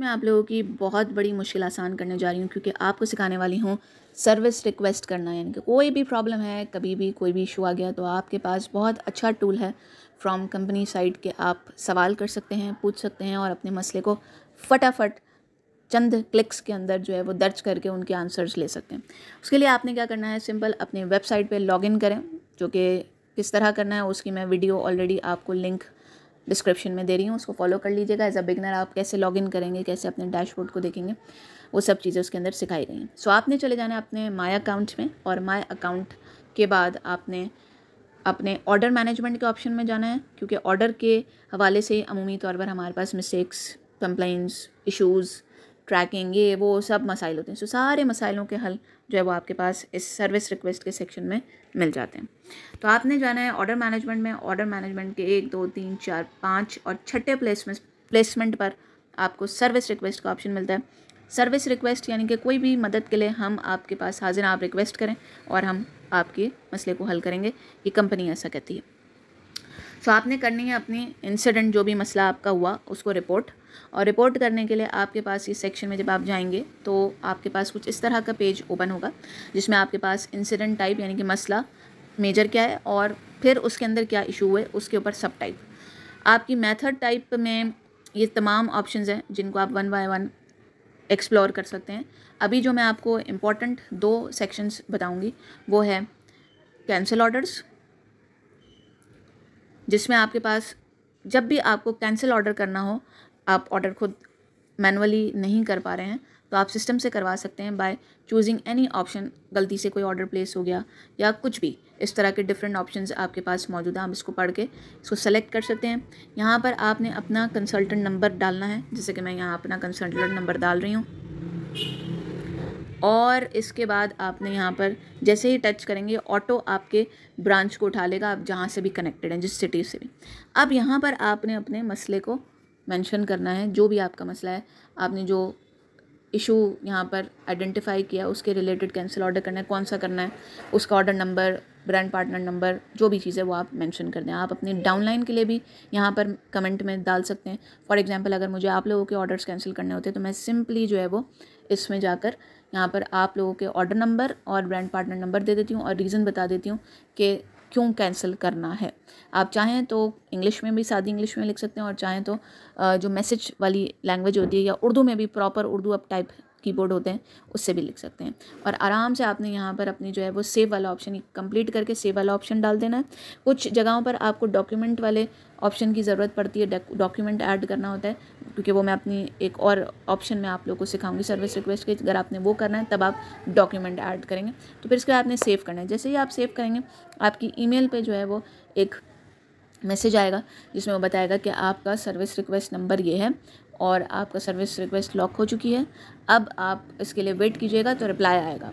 मैं आप लोगों की बहुत बड़ी मुश्किल आसान करने जा रही हूँ क्योंकि आपको सिखाने वाली हूँ सर्विस रिक्वेस्ट करना यानी कि कोई भी प्रॉब्लम है कभी भी कोई भी इशू आ गया तो आपके पास बहुत अच्छा टूल है फ्रॉम कंपनी साइड के आप सवाल कर सकते हैं पूछ सकते हैं और अपने मसले को फटाफट चंद क्लिक्स के अंदर जो है वो दर्ज करके उनके आंसर्स ले सकते हैं उसके लिए आपने क्या करना है सिंपल अपने वेबसाइट पर लॉग करें जो कि किस तरह करना है उसकी मैं वीडियो ऑलरेडी आपको लिंक डिस्क्रिप्शन में दे रही हूँ उसको फॉलो कर लीजिएगा एज अ बिगनर आप कैसे लॉग इन करेंगे कैसे अपने डैशबोर्ड को देखेंगे वो सब चीज़ें उसके अंदर सिखाई गई हैं सो आपने चले जाना अपने माई अकाउंट में और माई अकाउंट के बाद आपने अपने ऑर्डर मैनेजमेंट के ऑप्शन में जाना है क्योंकि ऑर्डर के हवाले से अमूमी तौर पर हमारे पास मिस्टेक्स कंप्लेंट्स इशूज़ ट्रैकिंग ये वो सब मसाइल होते हैं सो सारे मसाइलों के हल जो है वो आपके पास इस सर्विस रिक्वेस्ट के सेक्शन में मिल जाते हैं तो आपने जाना है ऑर्डर मैनेजमेंट में ऑर्डर मैनेजमेंट के एक दो तीन चार पाँच और छठे प्लेसमेंट प्लेसमेंट पर आपको सर्विस रिक्वेस्ट का ऑप्शन मिलता है सर्विस रिक्वेस्ट यानी कि कोई भी मदद के लिए हम आपके पास हाजिर आप रिक्वेस्ट करें और हम आपके मसले को हल करेंगे कि कंपनी ऐसा कहती है सो तो so, आपने करनी है अपनी इंसिडेंट जो भी मसला आपका हुआ उसको रिपोर्ट और रिपोर्ट करने के लिए आपके पास इस सेक्शन में जब आप जाएंगे तो आपके पास कुछ इस तरह का पेज ओपन होगा जिसमें आपके पास इंसिडेंट टाइप यानी कि मसला मेजर क्या है और फिर उसके अंदर क्या इशू हुए उसके ऊपर सब टाइप आपकी मेथड टाइप में ये तमाम ऑप्शंस हैं जिनको आप वन बाय वन एक्सप्लोर कर सकते हैं अभी जो मैं आपको इम्पॉर्टेंट दो सेक्शंस बताऊंगी वो है कैंसिल ऑर्डर्स जिसमें आपके पास जब भी आपको कैंसिल ऑर्डर करना हो आप ऑर्डर खुद मैनुअली नहीं कर पा रहे हैं तो आप सिस्टम से करवा सकते हैं बाय चूजिंग एनी ऑप्शन गलती से कोई ऑर्डर प्लेस हो गया या कुछ भी इस तरह के डिफरेंट ऑप्शन आपके पास मौजूद हैं आप इसको पढ़ के इसको सेलेक्ट कर सकते हैं यहाँ पर आपने अपना कंसल्टेंट नंबर डालना है जैसे कि मैं यहाँ अपना कंसल्टेंट नंबर डाल रही हूँ और इसके बाद आपने यहाँ पर जैसे ही टच करेंगे ऑटो आपके ब्रांच को उठा लेगा आप जहाँ से भी कनेक्टेड हैं जिस सिटी से भी अब यहाँ पर आपने अपने मसले को मेंशन करना है जो भी आपका मसला है आपने जो इशू यहाँ पर आइडेंटिफाई किया उसके रिलेटेड कैंसिल ऑर्डर करना है कौन सा करना है उसका order number brand partner number जो भी चीज़ है वो आप मेंशन कर दें आप अपने डाउनलाइन के लिए भी यहाँ पर कमेंट में डाल सकते हैं फॉर एग्जांपल अगर मुझे आप लोगों के ऑर्डर्स कैंसिल करने होते हैं तो मैं सिंपली जो है वो इसमें जाकर यहाँ पर आप लोगों के ऑर्डर नंबर और ब्रांड पार्टनर नंबर दे देती हूँ और रीज़न बता देती हूँ कि क्यों कैंसिल करना है आप चाहें तो इंग्लिश में भी सादी इंग्लिश में लिख सकते हैं और चाहें तो जो मैसेज वाली लैंग्वेज होती है या उर्दू में भी प्रॉपर उर्दू अब टाइप कीबोर्ड होते हैं उससे भी लिख सकते हैं और आराम से आपने यहाँ पर अपनी जो है वो सेव वाला ऑप्शन कंप्लीट करके सेव वाला ऑप्शन डाल देना है कुछ जगहों पर आपको डॉक्यूमेंट वाले ऑप्शन की ज़रूरत पड़ती है डॉक्यूमेंट ऐड करना होता है क्योंकि वो मैं अपनी एक और ऑप्शन में आप लोगों को सिखाऊंगी सर्विस रिक्वेस्ट के अगर आपने वो करना है तब आप डॉक्यूमेंट ऐड करेंगे तो फिर इसके बाद आपने सेव करना है जैसे ही आप सेव करेंगे आपकी ईमेल पे जो है वो एक मैसेज आएगा जिसमें वो बताएगा कि आपका सर्विस रिक्वेस्ट नंबर ये है और आपका सर्विस रिक्वेस्ट लॉक हो चुकी है अब आप इसके लिए वेट कीजिएगा तो रिप्लाई आएगा